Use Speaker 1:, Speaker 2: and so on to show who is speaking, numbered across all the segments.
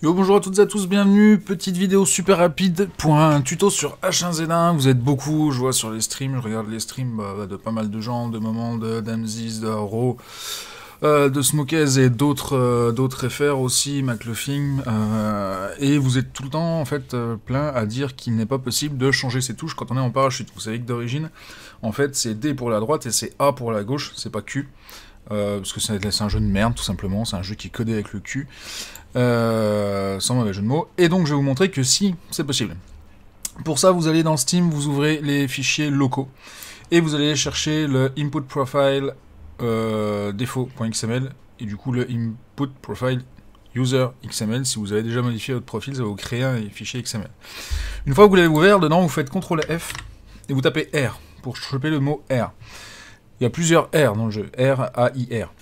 Speaker 1: Yo bonjour à toutes et à tous, bienvenue, petite vidéo super rapide pour un tuto sur H1Z1, vous êtes beaucoup, je vois sur les streams, je regarde les streams bah, bah, de pas mal de gens, de moments, de Damsis, de Ro, euh, de Smokez et d'autres euh, d'autres FR aussi, McLuffin, euh, et vous êtes tout le temps en fait plein à dire qu'il n'est pas possible de changer ses touches quand on est en parachute, vous savez que d'origine, en fait c'est D pour la droite et c'est A pour la gauche, c'est pas Q, parce que c'est un jeu de merde tout simplement, c'est un jeu qui est codé avec le Q euh, sans mauvais jeu de mots. Et donc je vais vous montrer que si, c'est possible. Pour ça, vous allez dans Steam, vous ouvrez les fichiers locaux et vous allez chercher le input profile euh, et du coup le input profile user.xml. Si vous avez déjà modifié votre profil, ça va vous créer un fichier XML. Une fois que vous l'avez ouvert, dedans vous faites CTRL F et vous tapez R pour choper le mot R. Il y a plusieurs R dans le jeu, R, A, I, R.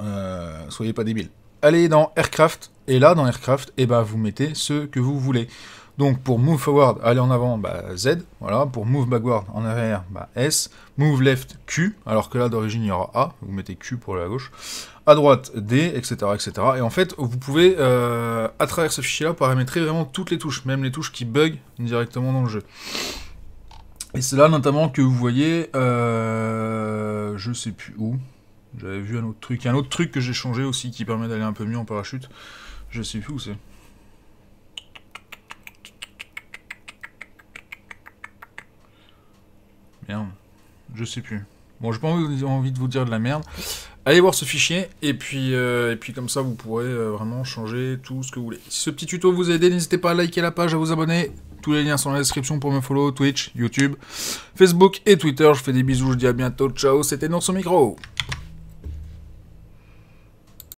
Speaker 1: Euh, soyez pas débiles allez dans Aircraft, et là, dans Aircraft, et eh ben, vous mettez ce que vous voulez. Donc pour move forward, aller en avant, bah, Z, voilà, pour move backward, en arrière, bah, S, move left, Q, alors que là d'origine il y aura A, vous mettez Q pour la gauche, à droite, D, etc. etc. Et en fait, vous pouvez, euh, à travers ce fichier-là, paramétrer vraiment toutes les touches, même les touches qui bug directement dans le jeu. Et c'est là notamment que vous voyez, je euh, je sais plus où, j'avais vu un autre truc. Un autre truc que j'ai changé aussi qui permet d'aller un peu mieux en parachute. Je sais plus où c'est. Merde. Je sais plus. Bon, je n'ai pas envie de vous dire de la merde. Allez voir ce fichier, et puis, euh, et puis comme ça, vous pourrez euh, vraiment changer tout ce que vous voulez. Si ce petit tuto vous a aidé, n'hésitez pas à liker la page, à vous abonner. Tous les liens sont dans la description pour me follow, Twitch, YouTube, Facebook et Twitter. Je fais des bisous, je dis à bientôt, ciao, c'était son Micro.